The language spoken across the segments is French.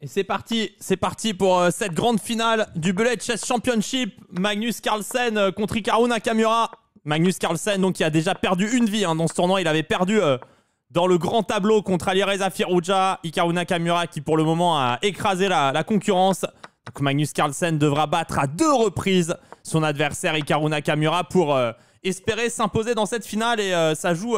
Et c'est parti, c'est parti pour euh, cette grande finale du Bullet Chess Championship. Magnus Carlsen euh, contre Hikaru Nakamura. Magnus Carlsen, donc, qui a déjà perdu une vie hein, dans ce tournoi. Il avait perdu euh, dans le grand tableau contre Alireza Firouja. Hikaru Nakamura, qui pour le moment a écrasé la, concurrence. Donc, Magnus Carlsen devra battre à deux reprises son adversaire Hikaru Nakamura pour espérer s'imposer dans cette finale. Et ça joue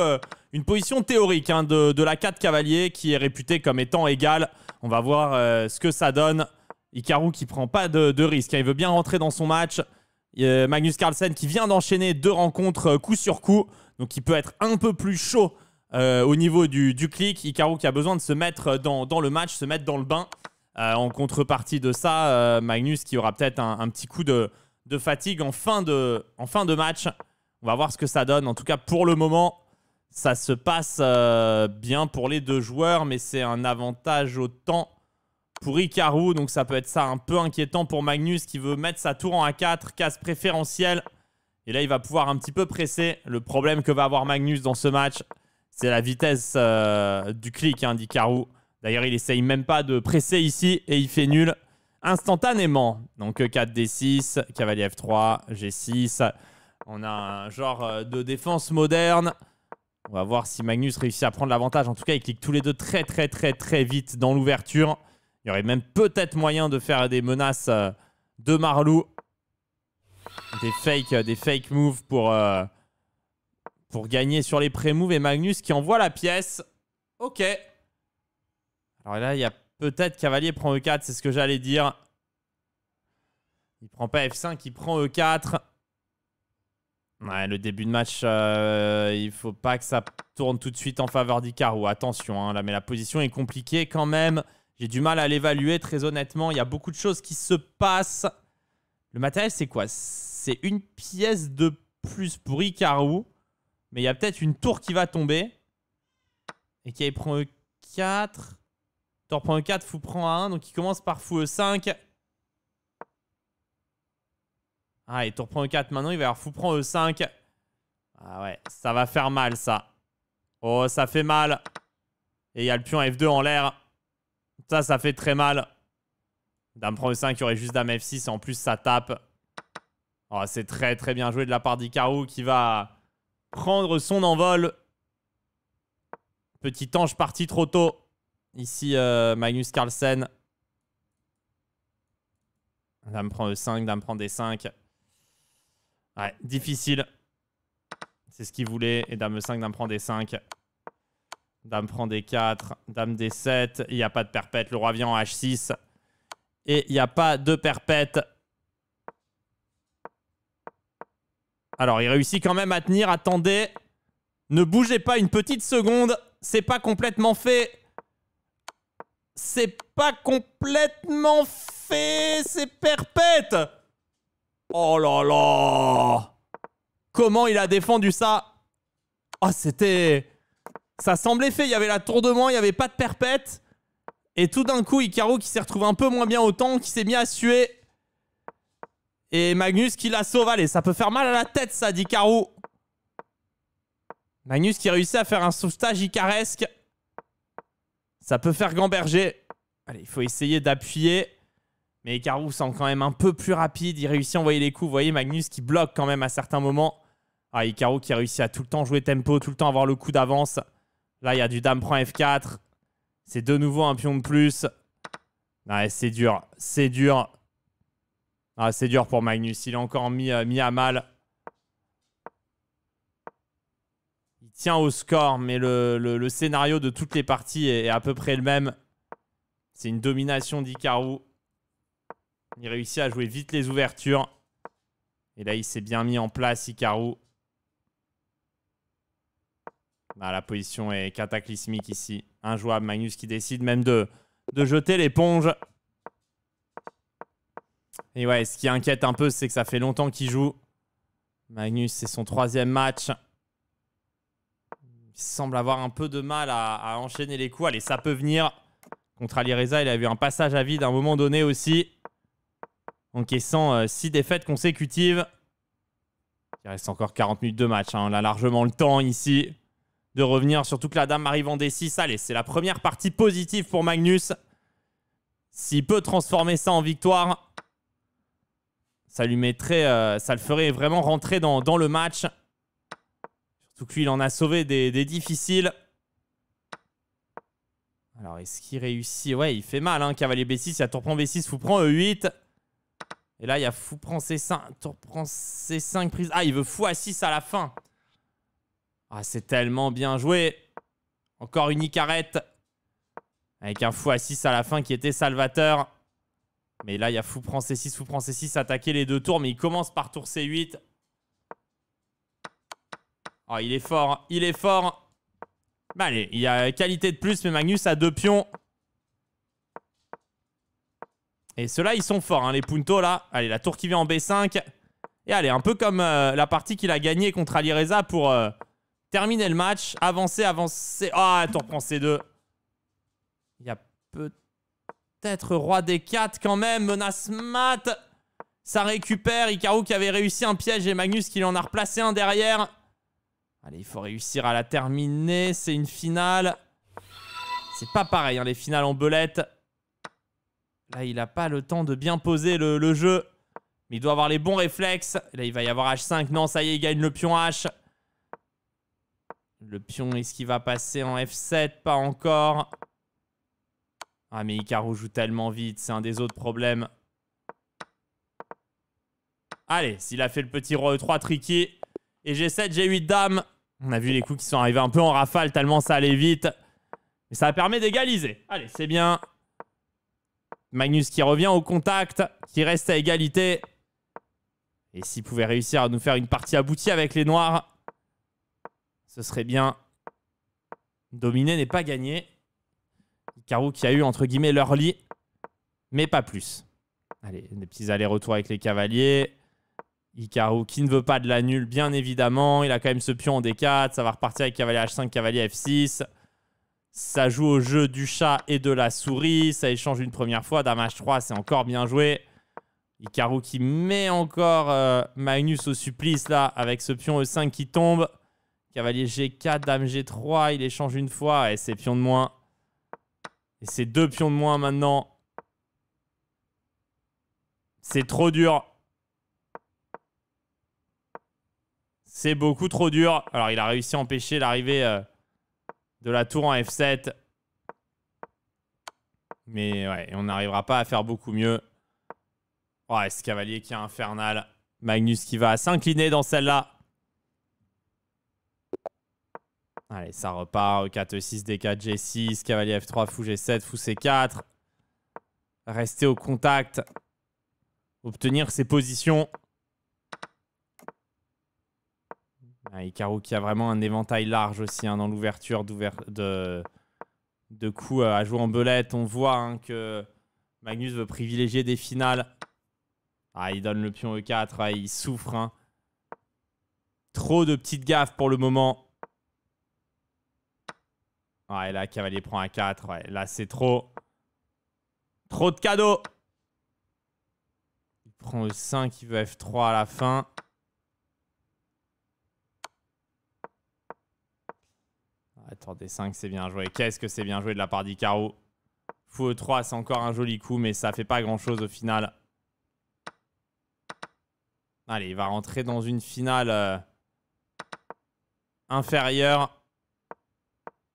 une position théorique hein, de, de, la 4 cavalier qui est réputée comme étant égale on va voir euh, ce que ça donne. Hikaru qui prend pas de, risque. Hein. Il veut bien rentrer dans son match. Magnus Carlsen qui vient d'enchaîner deux rencontres euh, coup sur coup. Donc il peut être un peu plus chaud euh, au niveau du, clic. Hikaru qui a besoin de se mettre dans, le match, se mettre dans le bain. en contrepartie de ça, Magnus qui aura peut-être un, petit coup de, fatigue en fin de match. On va voir ce que ça donne. En tout cas, pour le moment, ça se passe euh, bien pour les deux joueurs, mais c'est un avantage au temps pour Ikarou, Donc ça peut être ça un peu inquiétant pour Magnus qui veut mettre sa tour en A4, casse préférentielle. Et là, il va pouvoir un petit peu presser. Le problème que va avoir Magnus dans ce match, c'est la vitesse euh, du clic hein, D'ailleurs, il essaye même pas de presser ici et il fait nul instantanément. Donc 4D6, cavalier F3, G6. On a un genre euh, de défense moderne. On va voir si Magnus réussit à prendre l'avantage. En tout cas, ils cliquent tous les deux très très très très vite dans l'ouverture. Il y aurait même peut-être moyen de faire des menaces euh, de Marlou. Des euh, des fake moves pour, euh, pour gagner sur les pré-moves. Et Magnus qui envoie la pièce. Ok. Alors là, il y a peut-être Cavalier prend E4, c'est ce que j'allais dire. Il prend pas F5, il prend E4. Ouais, le début de match, il euh, il faut pas que ça tourne tout de suite en faveur d'Icaro. Attention, hein, là, mais la position est compliquée quand même. J'ai du mal à l'évaluer, très honnêtement. Il y a beaucoup de choses qui se passent. Le matériel, c'est quoi C'est une pièce de plus pour Icarou. Mais il y a peut-être une tour qui va tomber. Et e qui prend E4. Tour prend E4, fou prend A1. Donc il commence par fou E5. Ah, tour prend E4. Maintenant, il va y avoir fou prend E5. Ah ouais, ça va faire mal, ça. Oh, ça fait mal. Et il y a le pion F2 en l'air. Ça, ça fait très mal. Dame prend E5, il y aurait juste Dame F6. En plus, ça tape. Oh, c'est très, très bien joué de la part d'Icarou qui va prendre son envol. Petit ange parti trop tôt. Ici, euh, Magnus Carlsen. Dame prend E5, Dame prend D5. Ouais, difficile. C'est ce qu'il voulait. Et dame 5, dame prend des 5. Dame prend des 4. Dame des 7. Il n'y a pas de perpète. Le roi vient en H6. Et il n'y a pas de perpète. Alors, il réussit quand même à tenir. Attendez. Ne bougez pas une petite seconde. C'est pas complètement fait. C'est pas complètement fait. C'est perpète. Oh là là Comment il a défendu ça Oh, c'était... Ça semblait fait, il y avait la tournement, il n'y avait pas de perpète. Et tout d'un coup, Icaro qui s'est retrouvé un peu moins bien au temps, qui s'est mis à suer. Et Magnus qui la sauvé. Allez, ça peut faire mal à la tête, ça, d'Icaro. Magnus qui réussit à faire un sauvetage icaresque. Ça peut faire gamberger. Allez, il faut essayer d'appuyer. Mais Icarou sent quand même un peu plus rapide. Il réussit à envoyer les coups. Vous voyez Magnus qui bloque quand même à certains moments. Ah, Icaro qui réussit à tout le temps jouer tempo, tout le temps avoir le coup d'avance. Là, il y a du dame prend F4. C'est de nouveau un pion de plus. Ouais, c'est dur. C'est dur. Ah, c'est dur pour Magnus. Il est encore mis, euh, mis à mal. Il tient au score, mais le, scénario de toutes les parties est, à peu près le même. C'est une domination d'Icarou. Il réussit à jouer vite les ouvertures. Et là, il s'est bien mis en place, Icarou. Bah, la position est cataclysmique ici. Injouable. Magnus qui décide même de, de jeter l'éponge. Et ouais, ce qui inquiète un peu, c'est que ça fait longtemps qu'il joue. Magnus, c'est son troisième match. Il semble avoir un peu de mal à, à enchaîner les coups. Allez, ça peut venir. Contre Alireza, il a eu un passage à vide à un moment donné aussi encaissant 6 euh, défaites consécutives. Il reste encore 40 minutes de match. Hein. On a largement le temps ici de revenir, surtout que la dame arrive en D6. Allez, c'est la première partie positive pour Magnus. S'il peut transformer ça en victoire, ça lui mettrait, euh, ça le ferait vraiment rentrer dans, le match. Surtout que lui, il en a sauvé des, difficiles. Alors, est-ce qu'il réussit Ouais, il fait mal, hein. cavalier B6, il y a tour prend B6, vous prend E8. Et là, il y a fou prend c 5, prend c 5 prises. Ah, il veut fou à 6 à la fin. Ah, c'est tellement bien joué. Encore une Icarette. Avec un fou à 6 à la fin qui était salvateur. Mais là, il y a fou prend C6, fou prend C6, attaquer les deux tours. Mais il commence par tour C8. Oh, il est fort, il est fort. Bah allez, il y a qualité de plus, mais Magnus a deux pions. Et ceux-là, ils sont forts, hein. les Punto, là. Allez, la tour qui vient en B5. Et allez, un peu comme euh, la partie qu'il a gagnée contre Alireza pour euh, terminer le match. Avancer, avancer. Ah, oh, tour prend C2. Il y a peut-être Roi des 4 quand même. Menace mat. Ça récupère. Icaro qui avait réussi un piège et Magnus qui en a replacé un derrière. Allez, il faut réussir à la terminer. C'est une finale. C'est pas pareil, hein, les finales en belette. Là, il n'a pas le temps de bien poser le, jeu. Mais il doit avoir les bons réflexes. Là, il va y avoir H5. Non, ça y est, il gagne le pion H. Le pion, est-ce qu'il va passer en F7 Pas encore. Ah, mais Icaro joue tellement vite. C'est un des autres problèmes. Allez, s'il a fait le petit roi E3 tricky. Et G7, G8 dame. On a vu les coups qui sont arrivés un peu en rafale tellement ça allait vite. Mais ça permet d'égaliser. Allez, c'est bien. Magnus qui revient au contact, qui reste à égalité. Et s'il pouvait réussir à nous faire une partie aboutie avec les Noirs, ce serait bien. Dominé n'est pas gagné. Icaro qui a eu, entre guillemets, leur lit, mais pas plus. Allez, des petits allers-retours avec les cavaliers. Hikaru qui ne veut pas de la nulle, bien évidemment. Il a quand même ce pion en D4. Ça va repartir avec cavalier H5, cavalier F6 ça joue au jeu du chat et de la souris, ça échange une première fois, dame h3, c'est encore bien joué. Hikaru qui met encore euh, Magnus au supplice là, avec ce pion E5 qui tombe. Cavalier G4, dame G3, il échange une fois, et c'est pion de moins. Et c'est deux pions de moins maintenant. C'est trop dur. C'est beaucoup trop dur. Alors, il a réussi à empêcher l'arrivée euh, de la tour en F7. Mais ouais, on n'arrivera pas à faire beaucoup mieux. Ouais, oh, ce cavalier qui est infernal. Magnus qui va s'incliner dans celle-là. Allez, ça repart. 4 6 D4, G6. Cavalier F3, fou G7, fou C4. Rester au contact. Obtenir ses positions. Ah, qui a vraiment un éventail large aussi hein, dans l'ouverture de, coups euh, à jouer en belette. On voit hein, que Magnus veut privilégier des finales. Ah, il donne le pion E4, il souffre. Trop de petites gaffes pour le moment. et là, cavalier prend A4. là, c'est trop. Trop de cadeaux. Il prend E5, il veut F3 à la fin. Attendez, 5, c'est bien joué. Qu'est-ce que c'est bien joué de la part d'Icaro. Fou E3, c'est encore un joli coup, mais ça fait pas grand-chose au final. Allez, il va rentrer dans une finale euh, inférieure.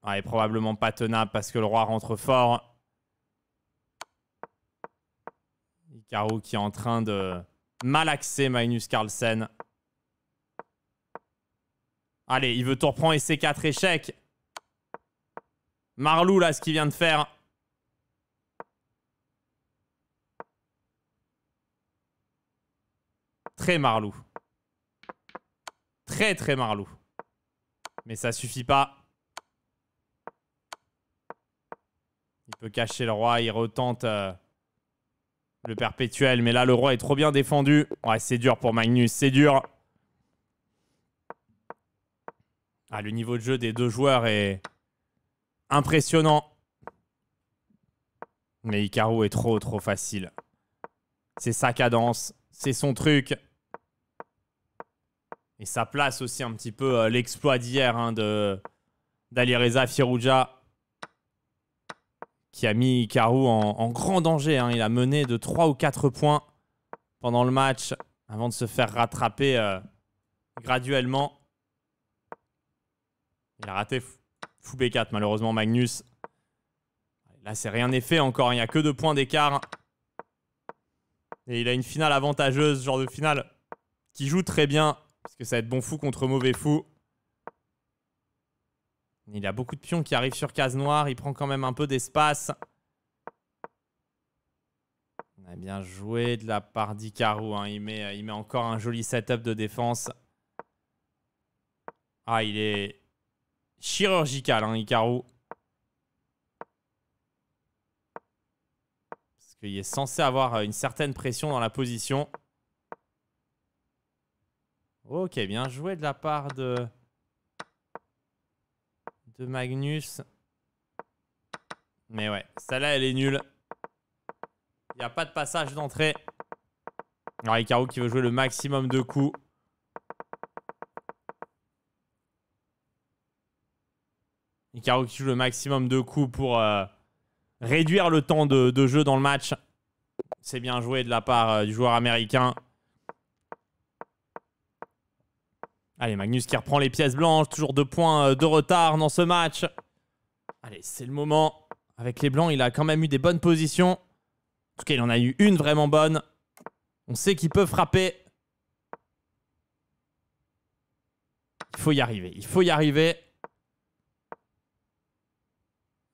Allez, probablement pas tenable parce que le roi rentre fort. Icaro qui est en train de malaxer Magnus Carlsen. Allez, il veut tout reprendre et c'est 4 échecs. Marlou, là, ce qu'il vient de faire. Très Marlou. Très, très Marlou. Mais ça suffit pas. Il peut cacher le roi, il retente euh, le perpétuel. Mais là, le roi est trop bien défendu. Ouais, c'est dur pour Magnus, c'est dur. Ah, le niveau de jeu des deux joueurs est impressionnant. Mais Icaro est trop, trop facile. C'est sa cadence, c'est son truc. Et ça place aussi un petit peu euh, l'exploit d'hier hein, d'Alireza Firouja qui a mis Icaro en, grand danger. Hein. Il a mené de 3 ou 4 points pendant le match avant de se faire rattraper euh, graduellement. Il a raté Fou B4, malheureusement, Magnus. Là, c'est rien n'est fait encore. Il n'y a que deux points d'écart. Et il a une finale avantageuse, genre de finale qui joue très bien. Parce que ça va être bon fou contre mauvais fou. Il a beaucoup de pions qui arrivent sur case noire. Il prend quand même un peu d'espace. On a bien joué de la part d'Icarou. Hein. Il, met, il met encore un joli setup de défense. Ah, il est, chirurgical, hein, Icaro. Parce qu'il est censé avoir euh, une certaine pression dans la position. Ok, bien joué de la part de, de Magnus. Mais ouais, celle-là, elle est nulle. Il n'y a pas de passage d'entrée. Alors, Icaro qui veut jouer le maximum de coups. Hikaru qui joue le maximum de coups pour euh, réduire le temps de, jeu dans le match. C'est bien joué de la part euh, du joueur américain. Allez, Magnus qui reprend les pièces blanches. Toujours deux points euh, de retard dans ce match. Allez, c'est le moment. Avec les blancs, il a quand même eu des bonnes positions. En tout cas, il en a eu une vraiment bonne. On sait qu'il peut frapper. Il faut y arriver. Il faut y arriver.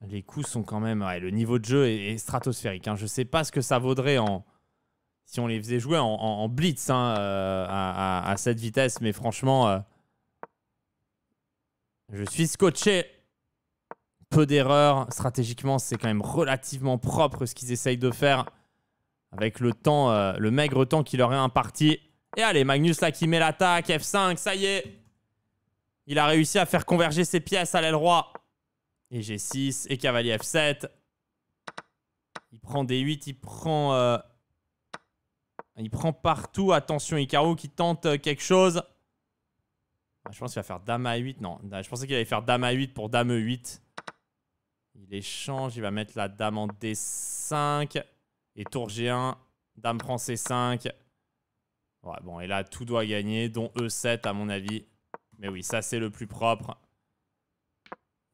Les coups sont quand même. le niveau de jeu est, stratosphérique. Je hein. Je sais pas ce que ça vaudrait en. Si on les faisait jouer en, blitz hein, euh, à, cette vitesse, mais franchement, euh, je suis scotché. Peu d'erreurs. Stratégiquement, c'est quand même relativement propre ce qu'ils essayent de faire avec le temps, euh, le maigre temps qu'il leur est imparti. Et allez, Magnus là qui met l'attaque, F5, ça y est. Il a réussi à faire converger ses pièces à l'aile roi. Et G6, et cavalier F7. Il prend D8, il prend... Euh, il prend partout. Attention, Icaro qui tente euh, quelque chose. Ah, je pense qu'il va faire Dame A8. Non, ah, je pensais qu'il allait faire Dame A8 pour Dame E8. Il échange, il va mettre la Dame en D5. Et tour G1, Dame prend C5. Ouais, bon, et là, tout doit gagner, dont E7 à mon avis. Mais oui, ça c'est le plus propre.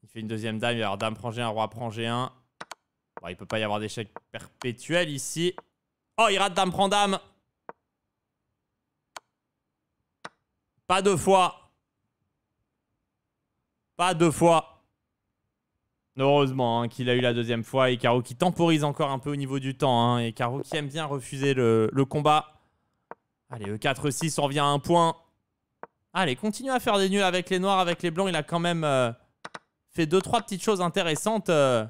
Il fait une deuxième dame. Alors dame prend G1, roi prend G1. Il il peut pas y avoir d'échec perpétuel ici. Oh, il rate dame prend dame. Pas deux fois. Pas deux fois. Heureusement hein, qu'il a eu la deuxième fois. Et Caro qui temporise encore un peu au niveau du temps. Hein, et Caro qui aime bien refuser le, combat. Allez, E4-6, on revient à un point. Allez, continue à faire des nuls avec les noirs, avec les blancs. Il a quand même... Euh, fait deux, trois petites choses intéressantes. Euh,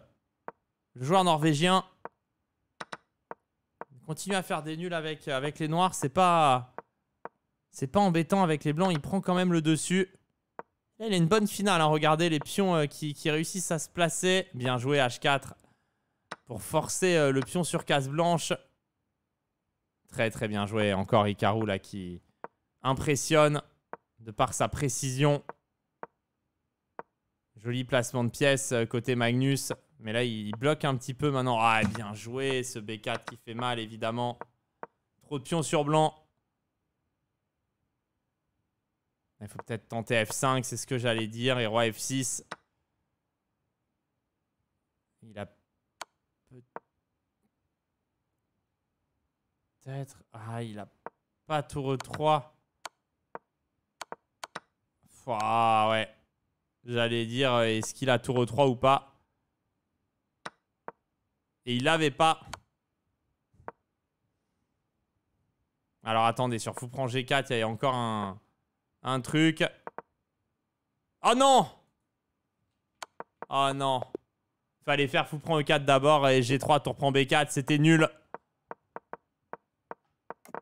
le joueur norvégien continue à faire des nuls avec, euh, avec les noirs. C'est pas. C'est pas embêtant avec les blancs. Il prend quand même le dessus. Là, il a une bonne finale. Hein, regardez les pions euh, qui, réussissent à se placer. Bien joué, H4. Pour forcer le pion sur case blanche. Très, très bien joué. Encore Icarou, là, qui impressionne de par sa précision. Joli placement de pièce euh, côté Magnus. Mais là, il bloque un petit peu maintenant. Ah, bien joué, ce B4 qui fait mal, évidemment. Trop de pions sur blanc. Il faut peut-être tenter F5, c'est ce que j'allais dire. Et roi F6. Il a peut-être... Ah, il a pas tour e 3. Ah ouais. J'allais dire, euh, est-ce qu'il a tour 3 ou pas Et il l'avait pas. Alors attendez, sur fou prend G4, il y a encore un, truc. Oh non Oh non Fallait faire fou prend E4 d'abord et G3, tour prend B4, c'était nul.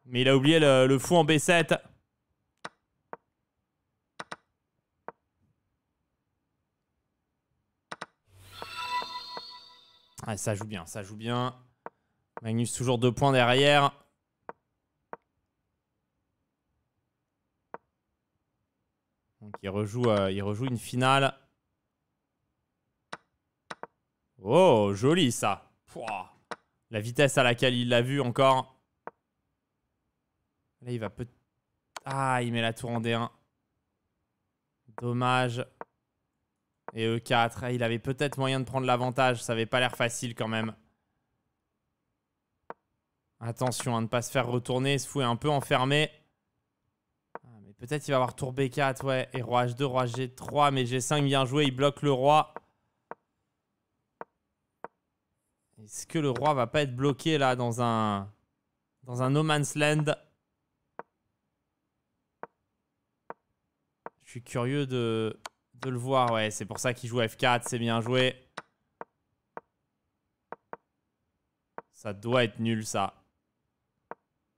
Mais il a oublié le, le fou en B7. Ah, ça joue bien, ça joue bien. Magnus toujours deux points derrière. Donc il rejoue, euh, il rejoue une finale. Oh, joli ça. La vitesse à laquelle il l'a vu encore. Là, il va peut... Ah, il met la tour en D1. Dommage. Et E4, euh, il avait peut-être moyen de prendre l'avantage. Ça n'avait pas l'air facile quand même. Attention à ne pas se faire retourner. Ce fou est un peu enfermé. Ah, mais peut-être il va avoir tour B4, ouais. Et roi H2, roi G3. Mais G5 bien joué, il bloque le roi. Est-ce que le roi va pas être bloqué là dans un dans un no man's land Je suis curieux de de le voir, ouais. C'est pour ça qu'il joue F4, c'est bien joué. Ça doit être nul, ça.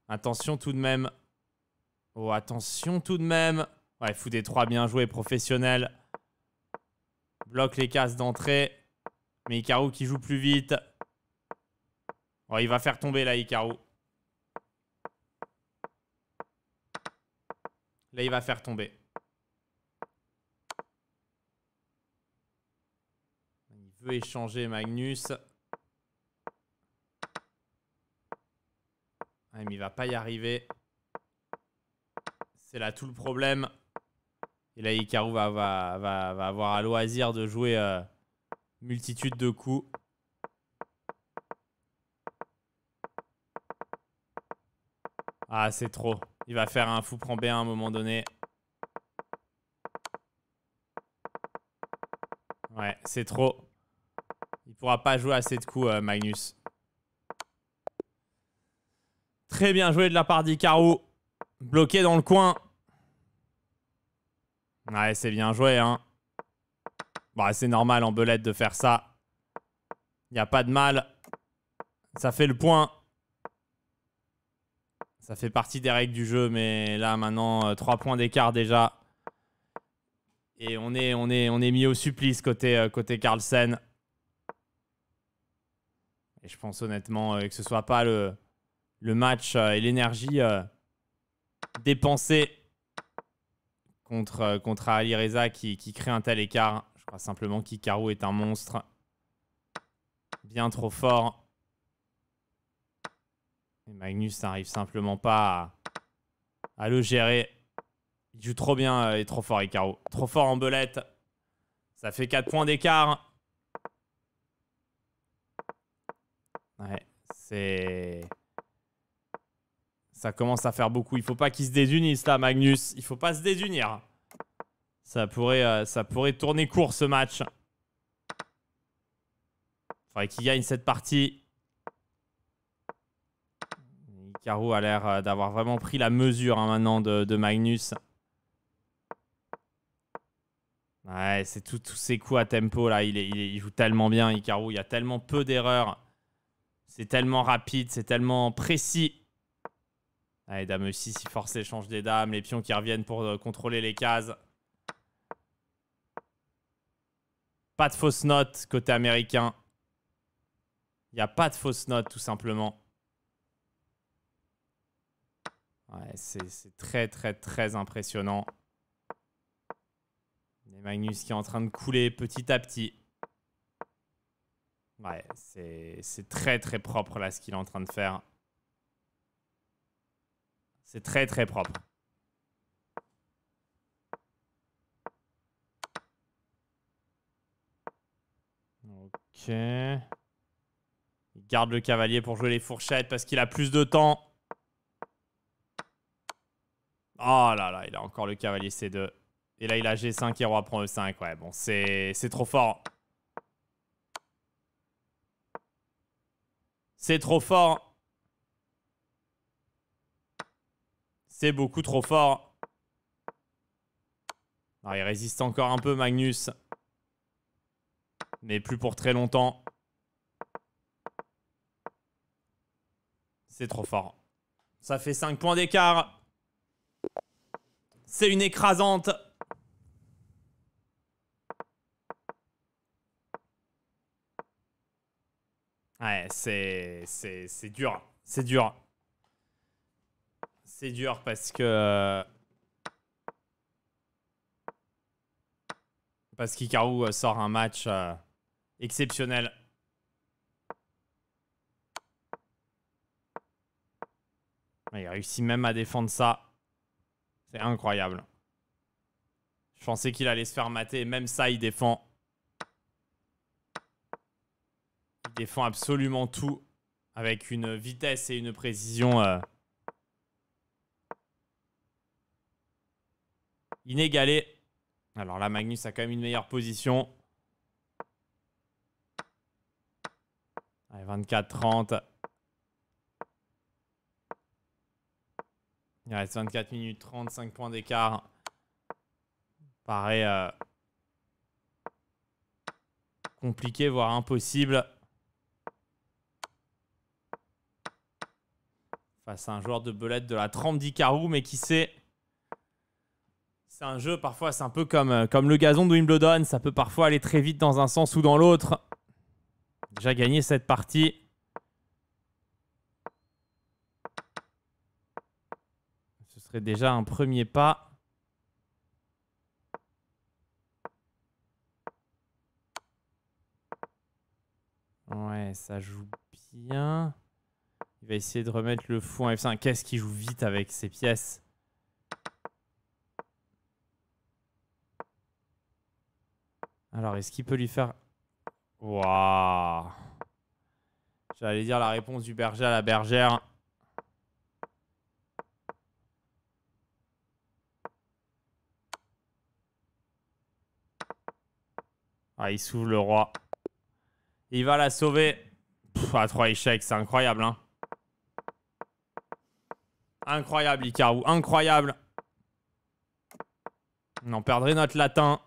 Attention tout de même. Oh, attention tout de même. Ouais, fou des trois bien joué, professionnel. Bloque les cases d'entrée. Mais Hikaru qui joue plus vite. Oh, il va faire tomber là, Hikaru. Là, il va faire tomber. échanger Magnus. Ah, mais il va pas y arriver. C'est là tout le problème. Et là, Hikaru va, va, avoir à loisir de jouer euh, multitude de coups. Ah, c'est trop. Il va faire un fou prend B à un moment donné. Ouais, c'est trop pas jouer assez de coups, euh, Magnus. Très bien joué de la part d'Icaro. Bloqué dans le coin. Ouais, c'est bien joué, hein. c'est normal en belette de faire ça. Il n'y a pas de mal. Ça fait le point. Ça fait partie des règles du jeu, mais là, maintenant, euh, trois points d'écart déjà. Et on est, on, est, on est mis au supplice côté, euh, côté Carlsen je pense honnêtement euh, que ce soit pas le, match euh, et l'énergie euh, dépensée contre, contre Ali Reza qui, crée un tel écart. Je crois simplement qu'Icaro est un monstre. Bien trop fort. Et Magnus n'arrive simplement pas à, le gérer. Il joue trop bien et trop fort Icaro. Trop fort en belette. Ça fait 4 points d'écart. Ouais, c'est. Ça commence à faire beaucoup. Il faut pas qu'ils se désunissent là, Magnus. Il faut pas se désunir. Ça pourrait, euh, ça pourrait tourner court ce match. Faudrait qu'il gagne cette partie. Icaru a l'air euh, d'avoir vraiment pris la mesure hein, maintenant de, Magnus. Ouais, c'est tous ses ces coups à tempo là. Il, est, il, joue tellement bien, Icaro. Il y a tellement peu d'erreurs. C'est tellement rapide, c'est tellement précis. Allez, dame aussi, 6 il force l'échange des dames. Les pions qui reviennent pour euh, contrôler les cases. Pas de fausses notes côté américain. Il n'y a pas de fausse notes, tout simplement. Ouais, c'est très, très, très impressionnant. Les Magnus qui est en train de couler petit à petit. Ouais, c'est très très propre là ce qu'il est en train de faire. C'est très très propre. Ok. Il garde le cavalier pour jouer les fourchettes parce qu'il a plus de temps. Oh là là, il a encore le cavalier C2. Et là, il a G5 et roi prend E5. Ouais, bon, c'est trop fort. C'est trop fort. C'est beaucoup trop fort. il résiste encore un peu, Magnus. Mais plus pour très longtemps. C'est trop fort. Ça fait 5 points d'écart. C'est une écrasante. Ouais, c'est, c'est, c'est dur. C'est dur. C'est dur parce que. Parce qu'Icarou euh, sort un match euh, exceptionnel. Il réussit même à défendre ça. C'est incroyable. Je pensais qu'il allait se faire mater. Même ça, il défend. Il font absolument tout avec une vitesse et une précision euh, inégalées. Alors là, Magnus a quand même une meilleure position. 24-30. Il reste 24 minutes 35 points d'écart. Paraît euh, compliqué, voire impossible. C'est un joueur de belette de la 30 d'Icarou, mais qui sait. C'est un jeu, parfois, c'est un peu comme, euh, comme le gazon de Wimbledon. Ça peut parfois aller très vite dans un sens ou dans l'autre. Déjà gagné cette partie. Ce serait déjà un premier pas. Ouais, ça joue bien. Il va essayer de remettre le fou en F5. Qu'est-ce qu'il joue vite avec ses pièces Alors, est-ce qu'il peut lui faire... Waouh J'allais dire la réponse du berger à la bergère. Ah, il s'ouvre le roi. Il va la sauver. Pff, à trois échecs, c'est incroyable, hein. Incroyable, Icarou. Incroyable. On en perdrait notre latin.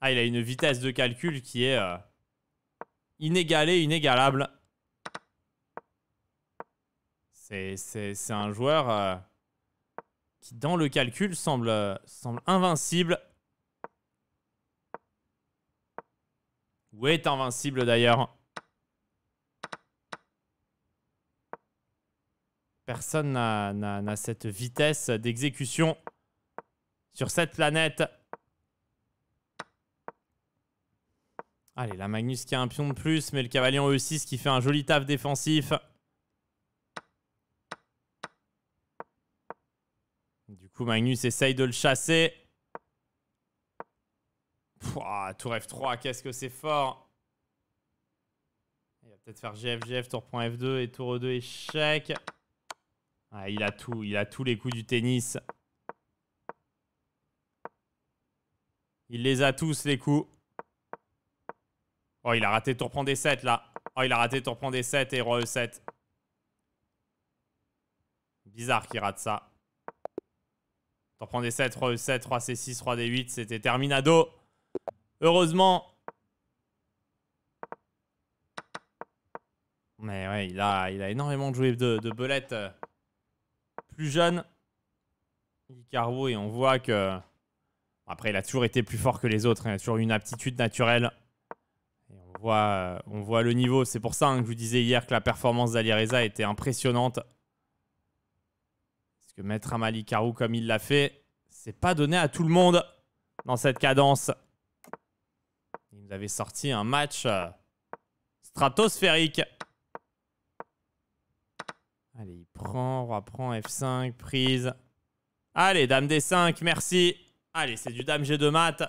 Ah, il a une vitesse de calcul qui est euh, inégalée, inégalable. C'est un joueur euh, qui, dans le calcul, semble, semble invincible. Ou est invincible d'ailleurs. Personne n'a cette vitesse d'exécution sur cette planète. Allez, la Magnus qui a un pion de plus, mais le cavalier en E6 qui fait un joli taf défensif. Du coup, Magnus essaye de le chasser. tour F3, qu'est-ce que c'est fort Il va peut-être faire GF, GF, tour point F2 et tour E2 échec il a tout, il a tous les coups du tennis. Il les a tous, les coups. Oh, il a raté de tour prend des 7 là. Oh, il a raté de tour prend des 7 et roi E7. Bizarre qu'il rate ça. Tour prend des 7, roi E7, 3 C6, roi D8. C'était terminado. Heureusement. Mais ouais, il a, il a énormément de de, de belette plus jeune, et on voit que. Après, il a toujours été plus fort que les autres, hein. il a toujours eu une aptitude naturelle. Et on, voit, on voit le niveau. C'est pour ça hein, que je vous disais hier que la performance Reza était impressionnante. Parce que mettre Amali comme il l'a fait, c'est pas donné à tout le monde dans cette cadence. Il nous avait sorti un match euh, stratosphérique. Allez, il prend, roi prend, F5, prise. Allez, dame D5, merci. Allez, c'est du dame G2 mat.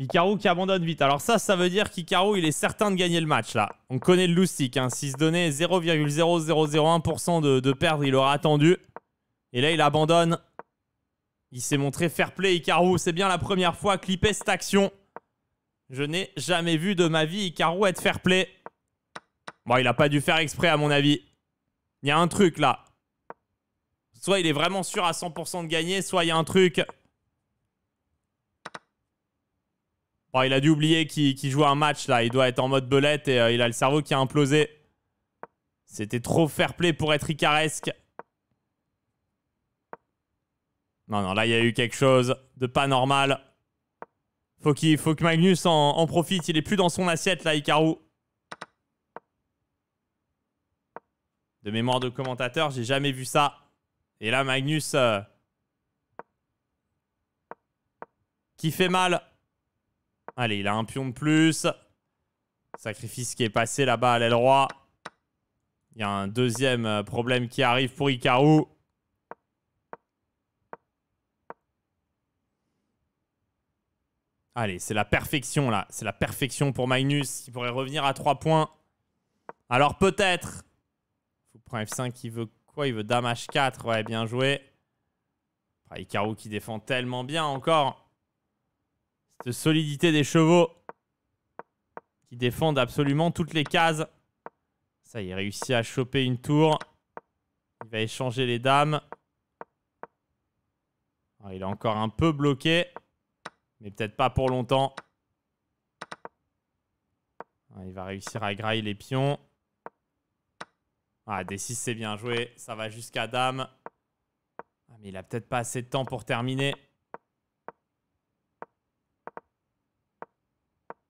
Icaro qui abandonne vite. Alors ça, ça veut dire qu'Icaro il est certain de gagner le match, là. On connaît le loustic. Hein. S'il se donnait 0,0001% de, de perdre, il aurait attendu. Et là, il abandonne. Il s'est montré fair play, Icaro. C'est bien la première fois clipper cette action. Je n'ai jamais vu de ma vie Icaro être fair play. Bon, il n'a pas dû faire exprès, à mon avis. Il y a un truc là. Soit il est vraiment sûr à 100% de gagner, soit il y a un truc. Bon, il a dû oublier qu'il joue un match là. Il doit être en mode belette et euh, il a le cerveau qui a implosé. C'était trop fair play pour être icaresque. Non, non, là, il y a eu quelque chose de pas normal. Faut, qu'il faut que Magnus en, profite. Il est plus dans son assiette, là, Icarou. de mémoire de commentateur. J'ai jamais vu ça. Et là, Magnus euh, qui fait mal. Allez, il a un pion de plus. Sacrifice qui est passé là-bas à l'aile roi. Il y a un deuxième euh, problème qui arrive pour Hikaru. Allez, c'est la perfection là. C'est la perfection pour Magnus qui pourrait revenir à 3 points. Alors peut-être point F5, il veut quoi Il veut Dame H4, ouais, bien joué. Icarou Icaro qui défend tellement bien encore. Cette solidité des chevaux qui défendent absolument toutes les cases. Ça, il réussit à choper une tour. Il va échanger les dames. il est encore un peu bloqué, mais peut-être pas pour longtemps. il va réussir à grailler les pions. Ah, D6, c'est bien joué. Ça va jusqu'à Dame. Ah, mais il a peut-être pas assez de temps pour terminer.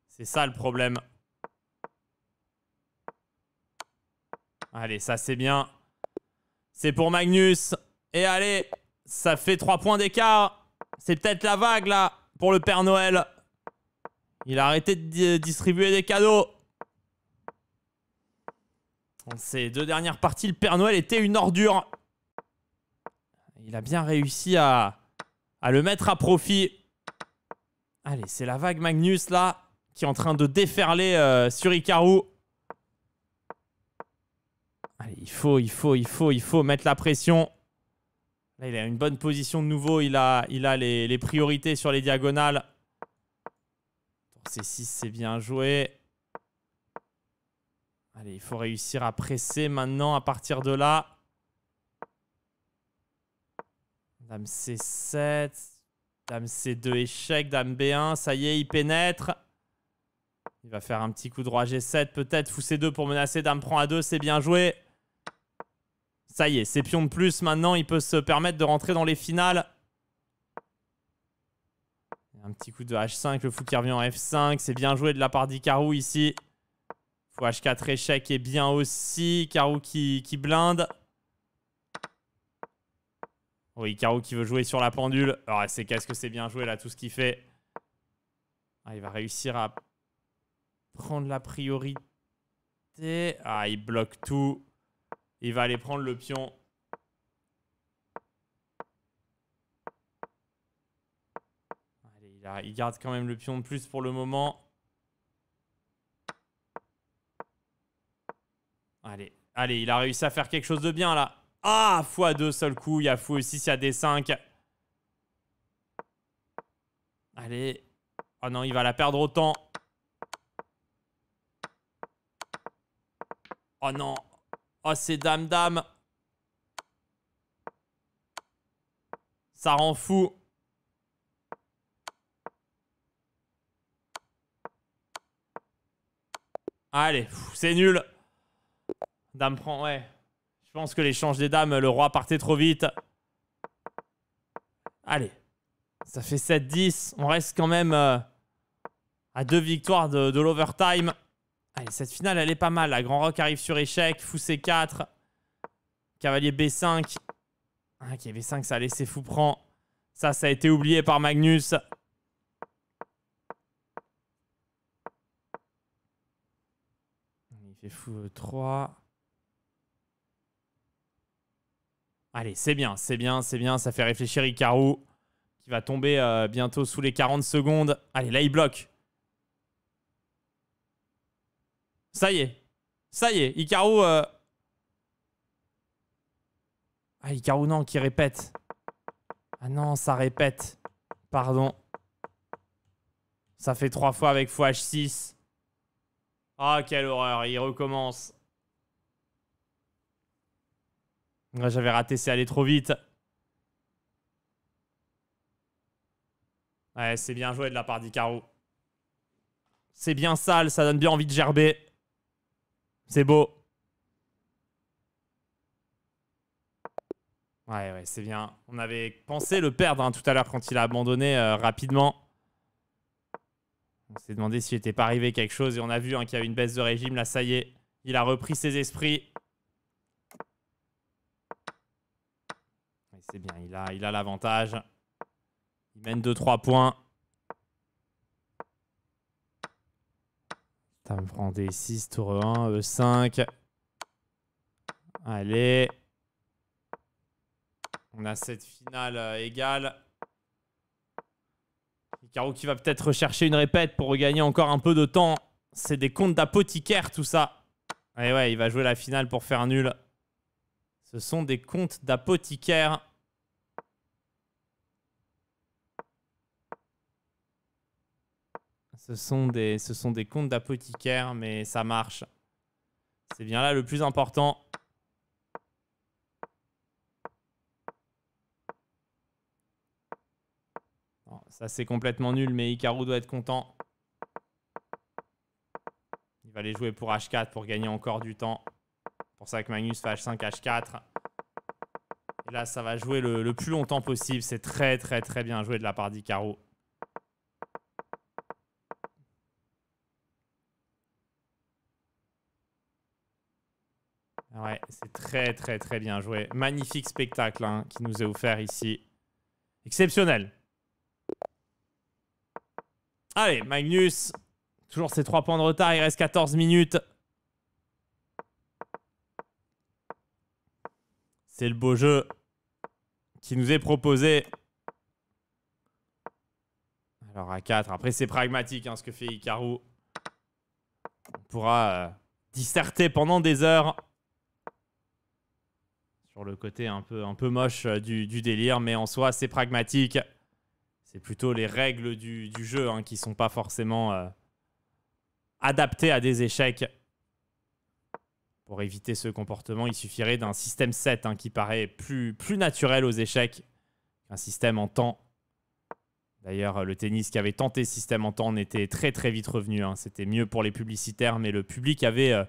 C'est ça le problème. Allez, ça c'est bien. C'est pour Magnus. Et allez, ça fait 3 points d'écart. C'est peut-être la vague là pour le Père Noël. Il a arrêté de distribuer des cadeaux. Dans ces deux dernières parties, le Père Noël était une ordure. Il a bien réussi à, le mettre à profit. Allez, c'est la vague Magnus là qui est en train de déferler euh, sur Icaru. Allez, il faut, il faut, il faut, il faut mettre la pression. Là, il a une bonne position de nouveau. Il a, il a les, priorités sur les diagonales. c 6, c'est bien joué. Allez, il faut réussir à presser maintenant à partir de là. Dame C7. Dame C2 échec. Dame B1. Ça y est, il pénètre. Il va faire un petit coup droit G7 peut-être. Fou C2 pour menacer. Dame prend A2. C'est bien joué. Ça y est, c'est pion de plus. Maintenant, il peut se permettre de rentrer dans les finales. Un petit coup de H5. Le fou qui revient en F5. C'est bien joué de la part d'Icarou ici. Fou H4 échec est bien aussi. Karou qui, qui blinde. Oui, Karou qui veut jouer sur la pendule. Ah, c'est qu'est-ce que c'est bien joué là, tout ce qu'il fait. Ah, il va réussir à prendre la priorité. Ah, il bloque tout. Il va aller prendre le pion. il garde quand même le pion de plus pour le moment. Allez, allez, il a réussi à faire quelque chose de bien là. Ah, fois deux, seul coup, il y a fou aussi il y a des 5 Allez. Oh non, il va la perdre autant. Oh non. Oh, c'est dame, dame. Ça rend fou. Allez, c'est nul. Dame prend, ouais. Je pense que l'échange des dames, le roi partait trop vite. Allez. Ça fait 7-10. On reste quand même euh, à deux victoires de, l'overtime. Allez, cette finale, elle est pas mal. La Grand Rock arrive sur échec. Fou C4. Cavalier B5. Ah, qui B5, ça a laissé fou prend. Ça, ça a été oublié par Magnus. Il fait fou 3. Euh, Allez, c'est bien, c'est bien, c'est bien. Ça fait réfléchir Icaro qui va tomber euh, bientôt sous les 40 secondes. Allez, là, il bloque. Ça y est. Ça y est. Icaro. Euh, ah, Icarou, non, qui répète. Ah non, ça répète. Pardon. Ça fait trois fois avec x6. Ah, quelle horreur. Il recommence. J'avais raté, c'est allé trop vite. Ouais, c'est bien joué de la part d'Icaro. C'est bien sale, ça donne bien envie de gerber. C'est beau. Ouais, ouais, c'est bien. On avait pensé le perdre hein, tout à l'heure quand il a abandonné euh, rapidement. On s'est demandé s'il n'était pas arrivé quelque chose et on a vu hein, qu'il y a une baisse de régime. Là, ça y est, il a repris ses esprits. c'est bien. Il a, il a l'avantage. Il mène 2-3 points. Ça me prend des 6 tour 1, E5. Euh, Allez. On a cette finale euh, égale. Caro qui va peut-être rechercher une répète pour regagner encore un peu de temps. C'est des comptes d'apothicaire tout ça. Et ouais, il va jouer la finale pour faire nul. Ce sont des comptes d'apothicaire. Ce sont des, ce sont des comptes d'apothicaire, mais ça marche. C'est bien là le plus important. ça c'est complètement nul, mais Icaro doit être content. Il va les jouer pour H4 pour gagner encore du temps. C'est pour ça que Magnus fait H5, H4. là, ça va jouer le, plus longtemps possible. C'est très, très, très bien joué de la part d'Icaro. c'est très, très, très bien joué. Magnifique spectacle hein, qui nous est offert ici. Exceptionnel. Allez, Magnus. Toujours ses 3 points de retard. Il reste 14 minutes. C'est le beau jeu qui nous est proposé. Alors à 4. Après, c'est pragmatique hein, ce que fait Hikaru. On pourra euh, disserter pendant des heures sur le côté un peu, un peu moche euh, du, du délire, mais en soi, c'est pragmatique. C'est plutôt les règles du, du jeu hein, qui sont pas forcément euh, adaptées à des échecs. Pour éviter ce comportement, il suffirait d'un système 7 hein, qui paraît plus, plus naturel aux échecs qu'un système en temps. D'ailleurs, le tennis qui avait tenté système en temps n'était était très très vite revenu. Hein. C'était mieux pour les publicitaires, mais le public avait euh,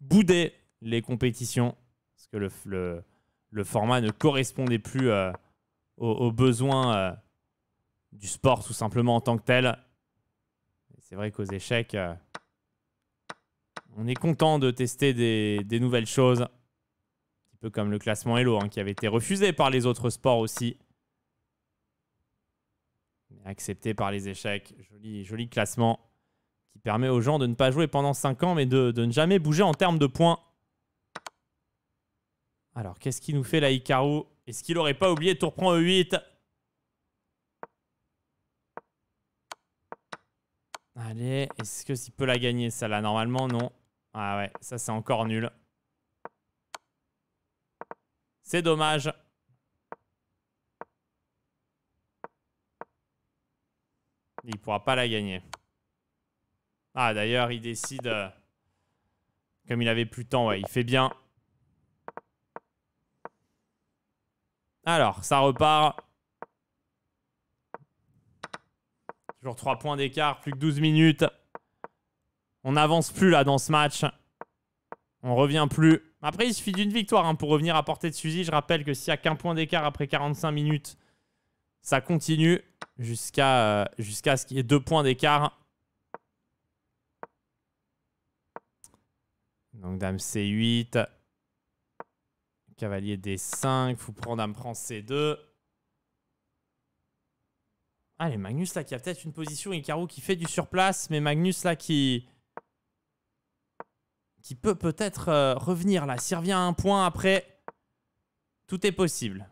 boudé les compétitions. Parce que le, le, le format ne correspondait plus euh, aux, besoins euh, du sport tout simplement en tant que tel. C'est vrai qu'aux échecs, euh, on est content de tester des, nouvelles choses. Un peu comme le classement Hello, hein, qui avait été refusé par les autres sports aussi. Accepté par les échecs. Joli, joli classement qui permet aux gens de ne pas jouer pendant 5 ans, mais de ne jamais bouger en termes de points. Alors, qu'est-ce qu'il nous fait là, Icaro Est-ce qu'il aurait pas oublié tour-prend e 8 Allez, est-ce que s'il peut la gagner, ça là Normalement, non. Ah ouais, ça c'est encore nul. C'est dommage. Il pourra pas la gagner. Ah d'ailleurs, il décide... Euh, comme il avait plus de temps, il fait bien. Alors, ça repart. Toujours 3 points d'écart, plus que 12 minutes. On n'avance plus là dans ce match. On revient plus. Après, il suffit d'une victoire hein, pour revenir à portée de Suzy. Je rappelle que s'il n'y a qu'un point d'écart après 45 minutes, ça continue euh, jusqu'à ce qu'il y ait deux points d'écart. Donc, dame C8. Cavalier D5, fou prend dame prend C2. Allez, Magnus là qui a peut-être une position, Icaro qui fait du surplace, mais Magnus là qui qui peut peut-être euh, revenir là. S'il revient à un point après, tout est possible.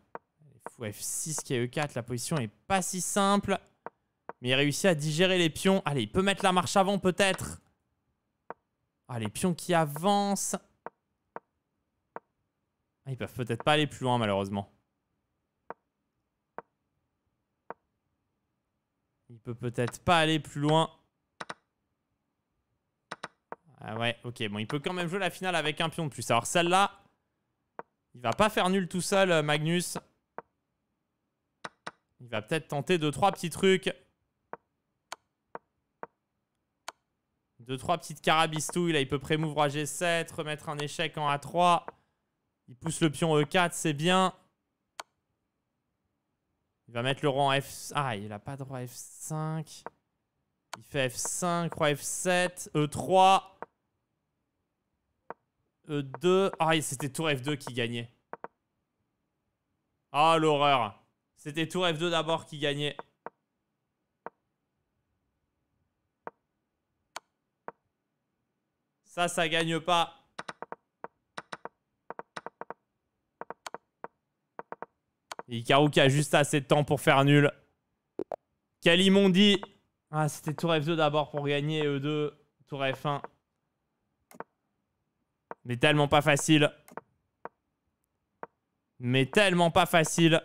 Fou F6 qui est E4, la position est pas si simple. Mais il réussit à digérer les pions. Allez, il peut mettre la marche avant peut-être. Ah, les pions qui avancent. Ah, ils peuvent peut-être pas aller plus loin, malheureusement. Il peut peut-être pas aller plus loin. Ah ouais, ok. Bon, il peut quand même jouer la finale avec un pion de plus. Alors celle-là, il va pas faire nul tout seul, euh, Magnus. Il va peut-être tenter deux, trois petits trucs. Deux, trois petites carabistouilles. Là, il peut prémouvoir à G7, remettre un échec en A3. Il pousse le pion E4, c'est bien. Il va mettre le roi en F... Ah, il a pas de roi F5. Il fait F5, roi F7, E3. E2. Ah, c'était tour F2 qui gagnait. Ah, l'horreur. C'était tour F2 d'abord qui gagnait. Ça, ça gagne pas. Icarou qui a juste assez de temps pour faire nul. Kalimondi. Ah, c'était tour F2 d'abord pour gagner E2. Tour F1. Mais tellement pas facile. Mais tellement pas facile.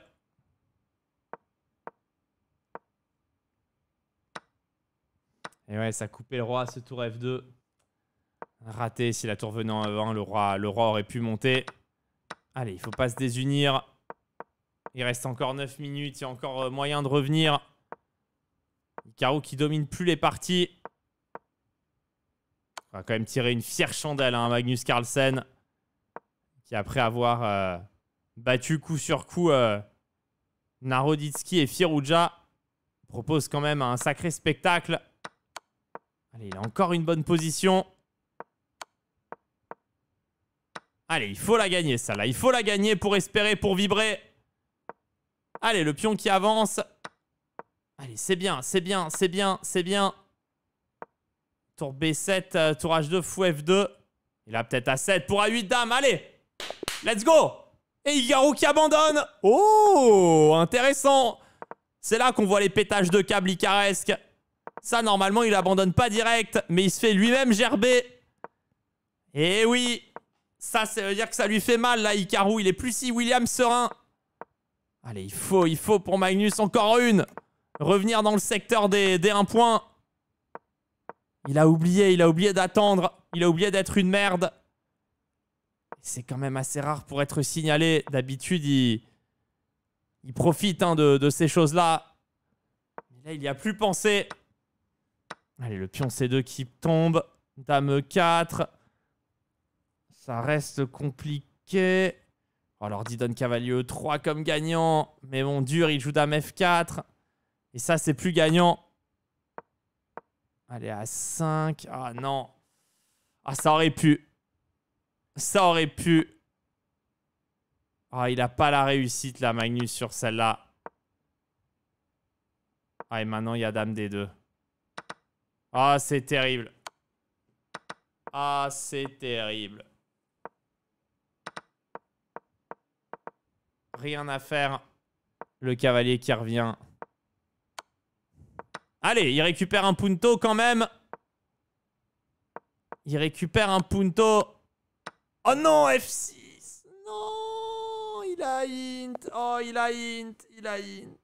Et ouais, ça coupait le roi, ce tour F2. Raté, si la tour venait en E1, le roi, le aurait pu monter. Allez, il faut pas se désunir. Il reste encore 9 minutes. Il y a encore euh, moyen de revenir. Caro qui domine plus les parties. On va quand même tirer une fière chandelle à hein, Magnus Carlsen. Qui après avoir euh, battu coup sur coup euh, Naroditsky et Firouja propose quand même un sacré spectacle. Allez, il a encore une bonne position. Allez, il faut la gagner, ça là. Il faut la gagner pour espérer, pour vibrer. Allez, le pion qui avance. Allez, c'est bien, c'est bien, c'est bien, c'est bien. Tour B7, euh, tour H2, fou F2. Il a peut-être à 7 pour A8 dame. Allez, let's go. Et Igarou qui abandonne. Oh, intéressant. C'est là qu'on voit les pétages de câble icaresque. Ça, normalement, il abandonne pas direct, mais il se fait lui-même gerber. Et oui, ça, ça veut dire que ça lui fait mal, là, Icaro. Il est plus si William serein. Allez, il faut, il faut pour Magnus encore une. Revenir dans le secteur des, des 1 point. Il a oublié, il a oublié d'attendre. Il a oublié d'être une merde. C'est quand même assez rare pour être signalé. D'habitude, il, profite hein, de, ces choses-là. Là, il n'y a plus pensé. Allez, le pion C2 qui tombe. Dame 4. Ça reste compliqué. Alors, oh, Didon Cavalier 3 e comme gagnant. Mais mon dur, il joue Dame F4. Et ça, c'est plus gagnant. Allez, à 5. Ah non. Ah, ça aurait pu. Ça aurait pu. Ah, il n'a pas la réussite, la Magnus, sur celle-là. Ah, et maintenant, il y a Dame D2. Ah, c'est terrible. Ah, c'est terrible. rien à faire. Le cavalier qui revient. Allez, il récupère un punto quand même. Il récupère un punto. Oh non, F6. Non, il a int. Oh, il a int. Il a int.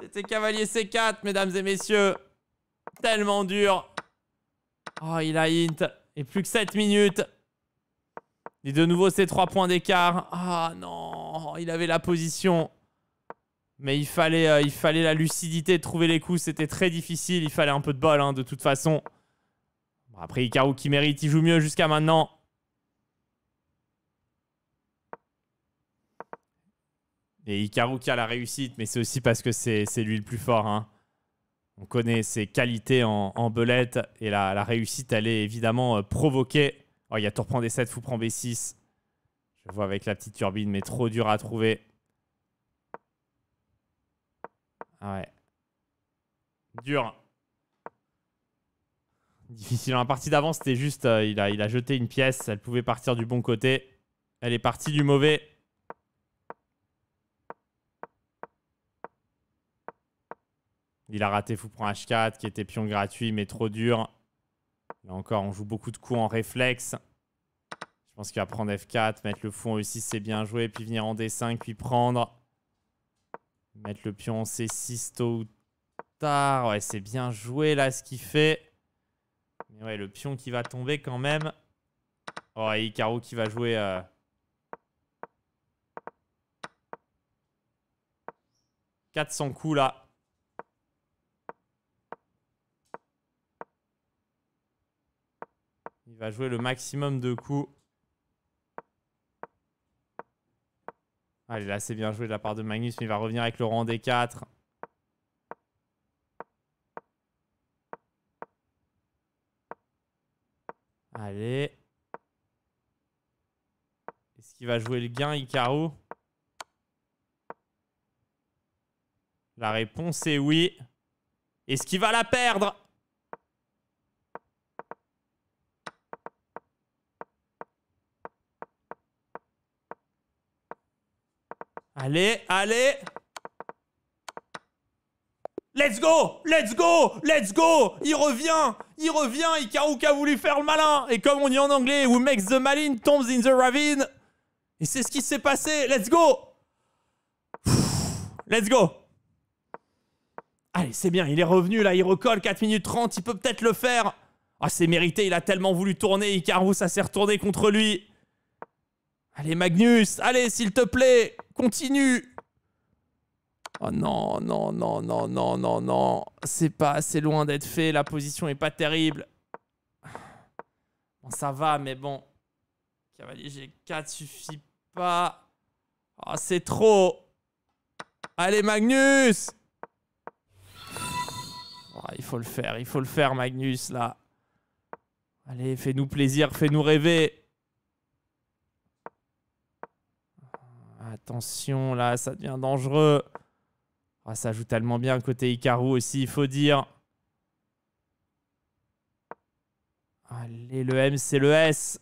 C'était cavalier C4, mesdames et messieurs. Tellement dur. Oh, il a int. Et plus que 7 minutes. Et de nouveau, ces 3 points d'écart. Ah non, il avait la position. Mais il fallait, euh, il fallait la lucidité de trouver les coups. C'était très difficile. Il fallait un peu de bol, hein, de toute façon. après, Icaro qui mérite, il joue mieux jusqu'à maintenant. Et Icaro qui a la réussite, mais c'est aussi parce que c'est lui le plus fort. Hein. On connaît ses qualités en, belette et la, la réussite, elle est évidemment euh, provoquée Oh, il y a tour prend D7, fou prend B6. Je vois avec la petite turbine, mais trop dur à trouver. Ah ouais. Dur. Difficile. La partie d'avant, c'était juste, euh, il, a, il a jeté une pièce, elle pouvait partir du bon côté. Elle est partie du mauvais. Il a raté fou prend H4 qui était pion gratuit mais trop dur encore, on joue beaucoup de coups en réflexe. Je pense qu'il va prendre F4, mettre le fou en E6, c'est bien joué. Puis venir en D5, puis prendre. Mettre le pion en C6 tôt ou tard. Ouais, c'est bien joué là ce qu'il fait. Mais ouais, le pion qui va tomber quand même. Oh, et Icaro qui va jouer... 400 euh, coups là. Il va jouer le maximum de coups. Allez, là, c'est bien joué de la part de Magnus, mais il va revenir avec le rang des 4. Allez. Est-ce qu'il va jouer le gain, Icaro La réponse est oui. Est-ce qu'il va la perdre Allez, allez! Let's go Let's go Let's go Il revient Il revient qui a voulu faire le malin Et comme on dit en anglais, who makes the malin tombs in the ravine Et c'est ce qui s'est passé Let's go Let's go Allez, c'est bien, il est revenu là, il recolle 4 minutes 30, il peut peut-être le faire Ah, c'est mérité, il a tellement voulu tourner, Ikaru, ça s'est retourné contre lui Allez, Magnus, allez, s'il te plaît, continue. Oh non, non, non, non, non, non, non. C'est pas assez loin d'être fait, la position est pas terrible. Bon, ça va, mais bon. Cavalier G4 suffit pas. Oh, c'est trop. Allez, Magnus oh, Il faut le faire, il faut le faire, Magnus, là. Allez, fais-nous plaisir, fais-nous rêver. Attention, là, ça devient dangereux. Oh, ça joue tellement bien côté Ikaru aussi, il faut dire. Allez, le M, c'est le S.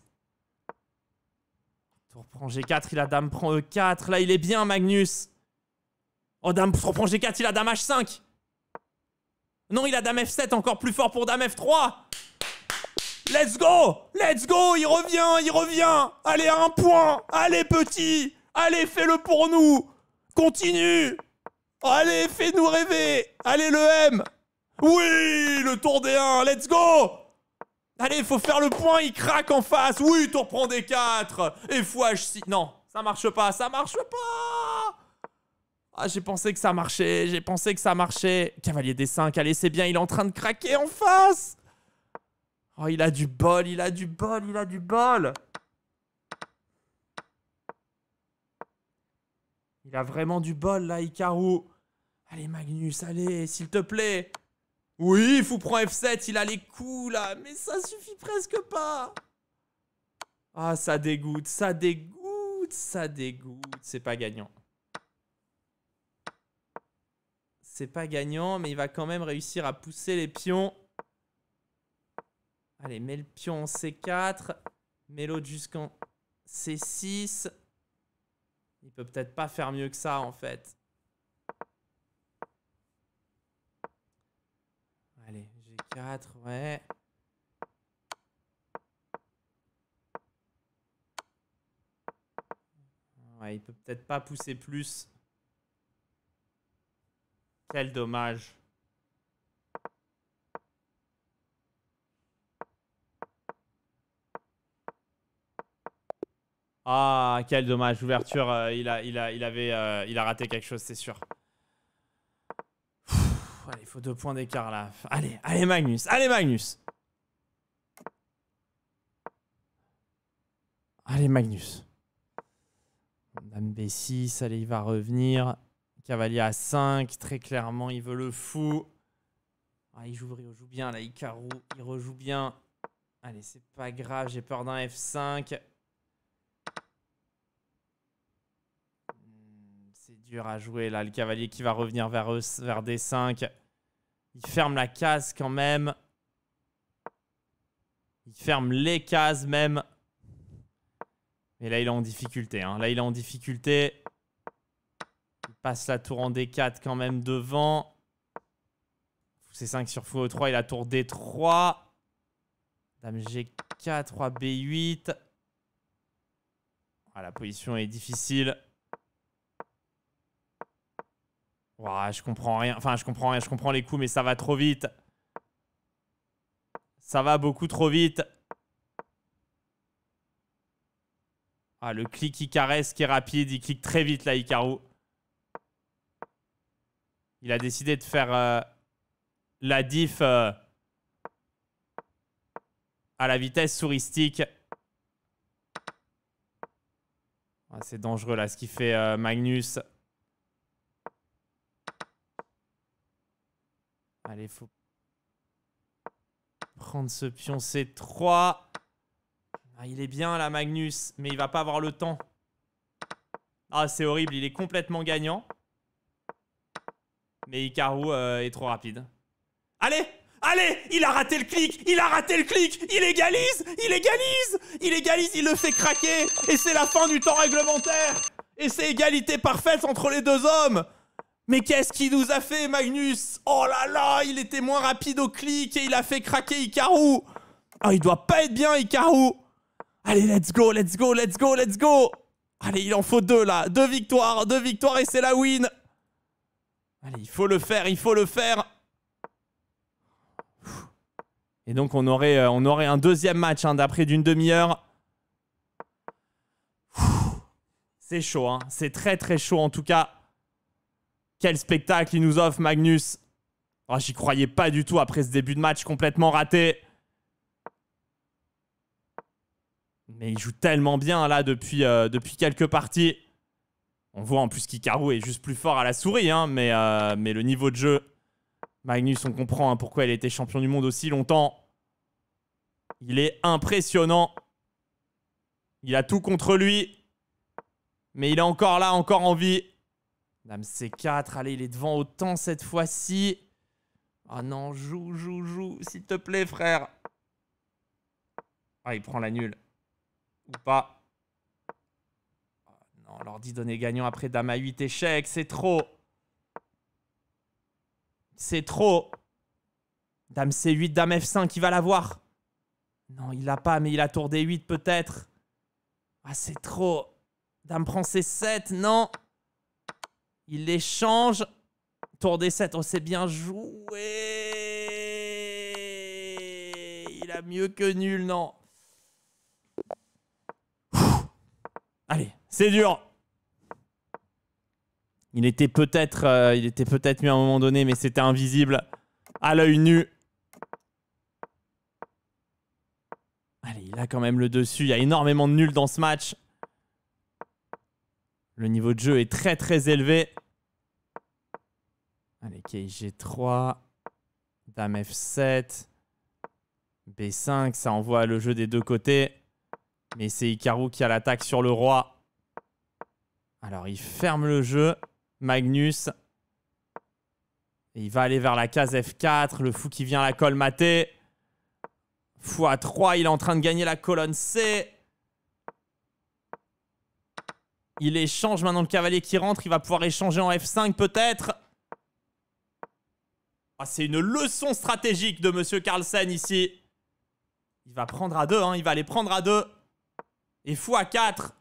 Tour prend G4, il a dame prend E4. Là, il est bien, Magnus. Oh, dame prend G4, il a dame H5. Non, il a dame F7, encore plus fort pour dame F3. Let's go Let's go Il revient, il revient Allez, un point Allez, petit Allez, fais-le pour nous Continue Allez, fais-nous rêver Allez, le M Oui, le tour des 1, let's go Allez, il faut faire le point, il craque en face Oui, tour prend des 4 Et fouage. 6 Non, ça marche pas, ça marche pas ah, j'ai pensé que ça marchait, j'ai pensé que ça marchait. Cavalier des 5, allez, c'est bien, il est en train de craquer en face. Oh, il a du bol, il a du bol, il a du bol. Il a vraiment du bol là, Icaro. Allez Magnus, allez, s'il te plaît. Oui, il faut prendre F7, il a les coups là, mais ça suffit presque pas. Ah, ça dégoûte, ça dégoûte, ça dégoûte. C'est pas gagnant. C'est pas gagnant, mais il va quand même réussir à pousser les pions. Allez, mets le pion en C4. Mets l'autre jusqu'en C6. Il peut peut-être pas faire mieux que ça en fait. Allez, j'ai 4, ouais. Ouais, il peut peut-être pas pousser plus. Quel dommage. Ah, quel dommage. Ouverture, euh, il, a, il, a, il, euh, il a raté quelque chose, c'est sûr. allez, il faut deux points d'écart là. Allez, allez Magnus, allez Magnus. Allez Magnus. Dame B6, allez, il va revenir. Cavalier à 5, très clairement, il veut le fou. Ah, il joue, il joue bien là, il il rejoue bien. Allez, c'est pas grave, j'ai peur d'un F5. dur à jouer là. Le cavalier qui va revenir vers, vers D5. Il ferme la case quand même. Il ferme les cases même. Mais là, il est en difficulté. Hein. Là, il est en difficulté. Il passe la tour en D4 quand même devant. C5 sur fou 3 et la tour D3. Dame G4, B8. Ah, la position est difficile. Ouah, je comprends rien. Enfin, je comprends rien. Je comprends les coups, mais ça va trop vite. Ça va beaucoup trop vite. Ah, le clic qui caresse, qui est rapide. Il clique très vite, là, icaro. Il a décidé de faire euh, la diff euh, à la vitesse souristique. Ah, c'est dangereux, là, ce qu'il fait euh, Magnus. Allez, faut prendre ce pion C3. Ah, il est bien là, Magnus, mais il va pas avoir le temps. Ah, c'est horrible, il est complètement gagnant. Mais Icaro euh, est trop rapide. Allez Allez Il a raté le clic Il a raté le clic Il égalise Il égalise Il égalise Il le fait craquer Et c'est la fin du temps réglementaire Et c'est égalité parfaite entre les deux hommes mais qu'est-ce qu'il nous a fait, Magnus Oh là là, il était moins rapide au clic et il a fait craquer Icarou Ah, il doit pas être bien, Icarou Allez, let's go, let's go, let's go, let's go Allez, il en faut deux, là Deux victoires, deux victoires et c'est la win Allez, il faut le faire, il faut le faire Et donc, on aurait, euh, on aurait un deuxième match hein, d'après d'une demi-heure. C'est chaud, hein. C'est très très chaud en tout cas. Quel spectacle il nous offre, Magnus oh, J'y croyais pas du tout après ce début de match complètement raté. Mais il joue tellement bien là depuis, euh, depuis quelques parties. On voit en plus qu'Ikaru est juste plus fort à la souris, hein, mais, euh, mais le niveau de jeu, Magnus, on comprend hein, pourquoi il était champion du monde aussi longtemps. Il est impressionnant. Il a tout contre lui. Mais il est encore là, encore en vie. Dame C4, allez, il est devant autant cette fois-ci. Ah oh non, joue, joue, joue, s'il te plaît, frère. Ah, il prend la nulle. Ou pas. Ah non, l'ordi donné gagnant après Dame A8, échec, c'est trop. C'est trop. Dame C8, Dame F5, il va l'avoir. Non, il l'a pas, mais il a tour D8 peut-être. Ah, c'est trop. Dame prend C7, non. Il échange. Tour des 7, on s'est bien joué. Il a mieux que nul, non Allez, c'est dur. Il était peut-être euh, il était peut-être mieux à un moment donné, mais c'était invisible à l'œil nu. Allez, il a quand même le dessus. Il y a énormément de nuls dans ce match. Le niveau de jeu est très très élevé. Allez, kg 3, Dame F7, B5, ça envoie le jeu des deux côtés. Mais c'est Hikaru qui a l'attaque sur le roi. Alors il ferme le jeu, Magnus. Et il va aller vers la case F4, le fou qui vient la colmater. Fou à 3, il est en train de gagner la colonne C. Il échange maintenant le cavalier qui rentre. Il va pouvoir échanger en F5 peut-être. Ah, c'est une leçon stratégique de Monsieur Carlsen ici. Il va prendre à deux. hein. il va les prendre à deux. Et fou à quatre.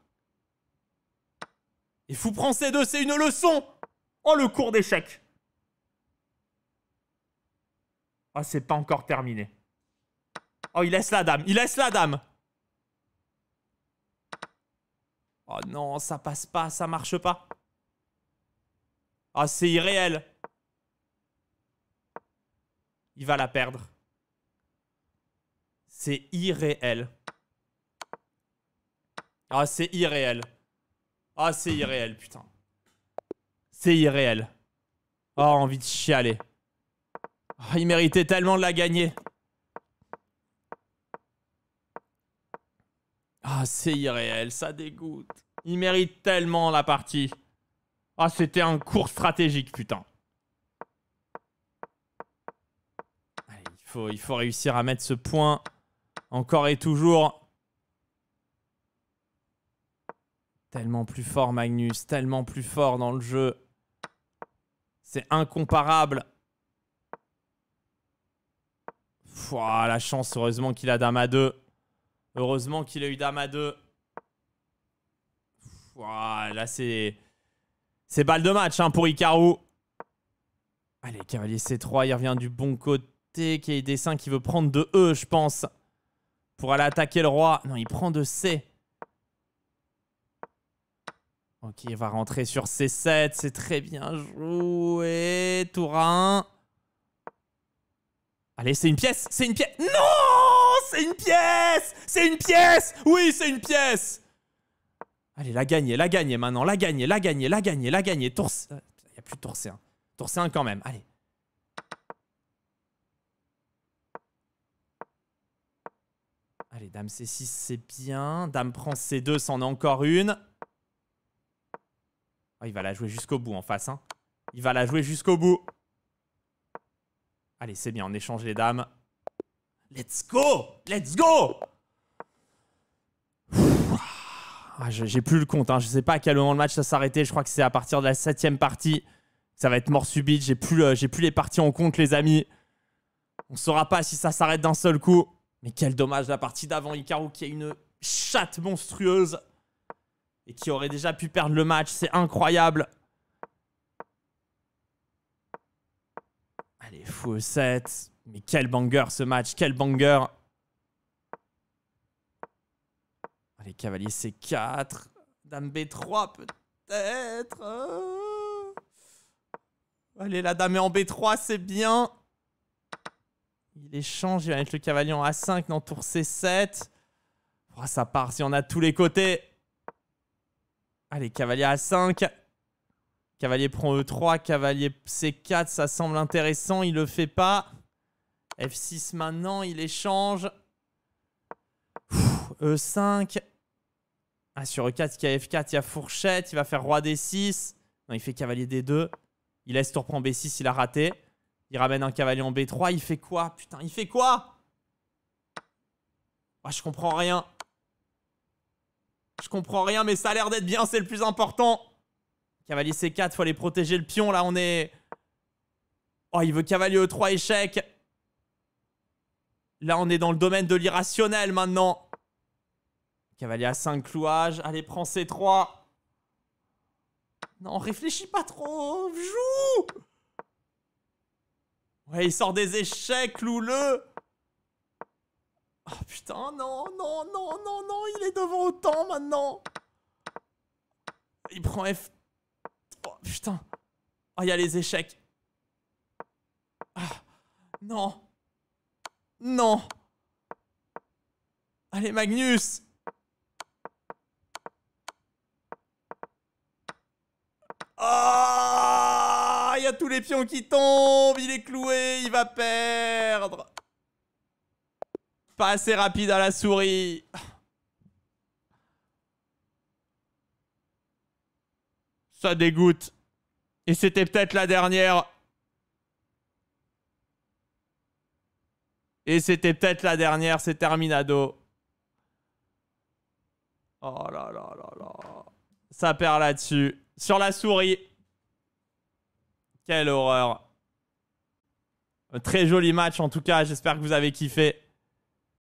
Et fou prend ses deux. c'est une leçon Oh, le cours d'échec Ah, c'est pas encore terminé. Oh, il laisse la dame, il laisse la dame Oh non, ça passe pas, ça marche pas. Ah, oh, c'est irréel. Il va la perdre. C'est irréel. Ah, oh, c'est irréel. Ah, oh, c'est irréel, putain. C'est irréel. Oh, envie de chialer. Ah, il méritait tellement de la gagner. Ah, c'est irréel, ça dégoûte. Il mérite tellement la partie. Ah, c'était un cours stratégique, putain. il, faut, il faut réussir à mettre ce point encore et toujours. Tellement plus fort, Magnus. Tellement plus fort dans le jeu. C'est incomparable. la chance, heureusement qu'il a dame à deux. Heureusement qu'il a eu dame à 2. Là, c'est... C'est balle de match hein, pour Icarou. Allez, cavalier C3, il revient du bon côté. Qui 5 qui veut prendre de E, je pense. Pour aller attaquer le roi. Non, il prend de C. Ok, il va rentrer sur C7. C'est très bien joué. Tour 1. Allez, c'est une pièce. C'est une pièce. Non Oh, c'est une pièce C'est une pièce Oui, c'est une pièce Allez, la gagner, la gagner maintenant, la gagner, la gagner, la gagner, la gagner. Il euh, n'y a plus de c 1. c 1 quand même, allez. Allez, dame C6, c'est bien. Dame prend C2, c'en a encore une. Ah, il va la jouer jusqu'au bout en face. Hein. Il va la jouer jusqu'au bout. Allez, c'est bien, on échange les dames. Let's go Let's go ah, J'ai plus le compte. Hein. Je sais pas à quel moment le match ça s'arrêter. Je crois que c'est à partir de la septième partie. Ça va être mort subite. J'ai plus, plus les parties en compte, les amis. On saura pas si ça s'arrête d'un seul coup. Mais quel dommage la partie d'avant Hikaru qui a une chatte monstrueuse et qui aurait déjà pu perdre le match. C'est incroyable. Allez, fou 7. Mais quel banger ce match, quel banger Allez, ah, cavalier C4, dame B3 peut-être. Allez, la dame est en B3, c'est bien. Il échange, il va mettre le cavalier en A5 dans tour C7. ça part si on a tous les côtés. Allez, cavalier A5. Cavalier prend E3, cavalier C4, ça semble intéressant, il le fait pas. F6 maintenant, il échange. E5. Ah, sur E4, il y a F4, il y a fourchette. Il va faire roi D6. Non, il fait cavalier D2. Il laisse tour prend B6, il a raté. Il ramène un cavalier en B3. Il fait quoi Putain, il fait quoi oh, Je comprends rien. Je comprends rien, mais ça a l'air d'être bien, c'est le plus important. Cavalier C4, faut aller protéger le pion. Là, on est... Oh, il veut cavalier E3 échec. Là, on est dans le domaine de l'irrationnel maintenant. Cavalier à 5 clouages. Allez, prends C3. Non, réfléchis pas trop. Joue Ouais, il sort des échecs, louleux! le Oh putain, non, non, non, non, non, il est devant autant maintenant Il prend F... Oh putain Oh, il y a les échecs Ah, non non Allez, Magnus Ah oh Il y a tous les pions qui tombent Il est cloué Il va perdre Pas assez rapide à la souris Ça dégoûte. Et c'était peut-être la dernière. Et c'était peut-être la dernière, c'est Terminado. Oh là là là là. Ça perd là-dessus. Sur la souris. Quelle horreur. très joli match en tout cas, j'espère que vous avez kiffé.